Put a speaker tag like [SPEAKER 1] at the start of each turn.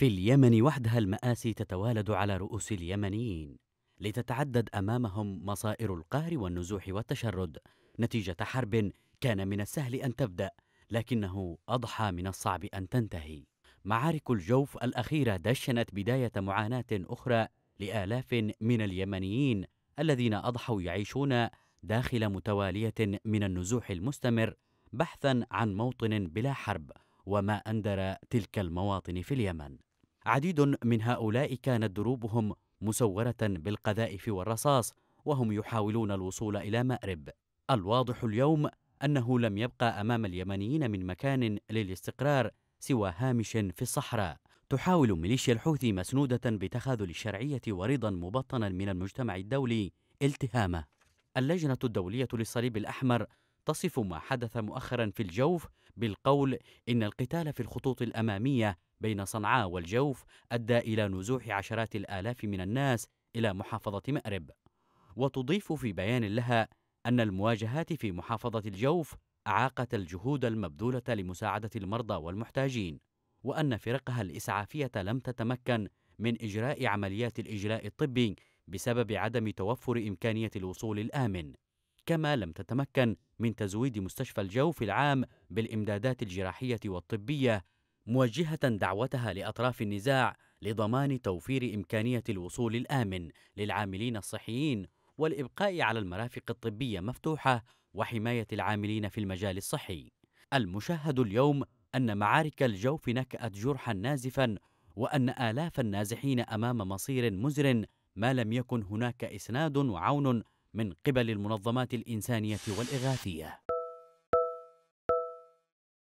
[SPEAKER 1] في اليمن وحدها المآسي تتوالد على رؤوس اليمنيين لتتعدد أمامهم مصائر القهر والنزوح والتشرد نتيجة حرب كان من السهل أن تبدأ لكنه أضحى من الصعب أن تنتهي معارك الجوف الأخيرة دشنت بداية معاناة أخرى لآلاف من اليمنيين الذين أضحوا يعيشون داخل متوالية من النزوح المستمر بحثا عن موطن بلا حرب وما أندر تلك المواطن في اليمن عديد من هؤلاء كانت دروبهم مسوره بالقذائف والرصاص وهم يحاولون الوصول الى مارب الواضح اليوم انه لم يبقى امام اليمنيين من مكان للاستقرار سوى هامش في الصحراء تحاول ميليشيا الحوثي مسنوده بتخاذل الشرعيه ورضا مبطنا من المجتمع الدولي التهامه اللجنه الدوليه للصليب الاحمر تصف ما حدث مؤخرا في الجوف بالقول إن القتال في الخطوط الأمامية بين صنعاء والجوف أدى إلى نزوح عشرات الآلاف من الناس إلى محافظة مأرب وتضيف في بيان لها أن المواجهات في محافظة الجوف أعاقت الجهود المبذولة لمساعدة المرضى والمحتاجين وأن فرقها الإسعافية لم تتمكن من إجراء عمليات الإجلاء الطبي بسبب عدم توفر إمكانية الوصول الآمن كما لم تتمكن من تزويد مستشفى الجو في العام بالإمدادات الجراحية والطبية موجهة دعوتها لأطراف النزاع لضمان توفير إمكانية الوصول الآمن للعاملين الصحيين والإبقاء على المرافق الطبية مفتوحة وحماية العاملين في المجال الصحي. المشاهد اليوم أن معارك الجوف نكأت جرحا نازفا وأن آلاف النازحين أمام مصير مزر ما لم يكن هناك إسناد وعون من قبل المنظمات الإنسانية والإغاثية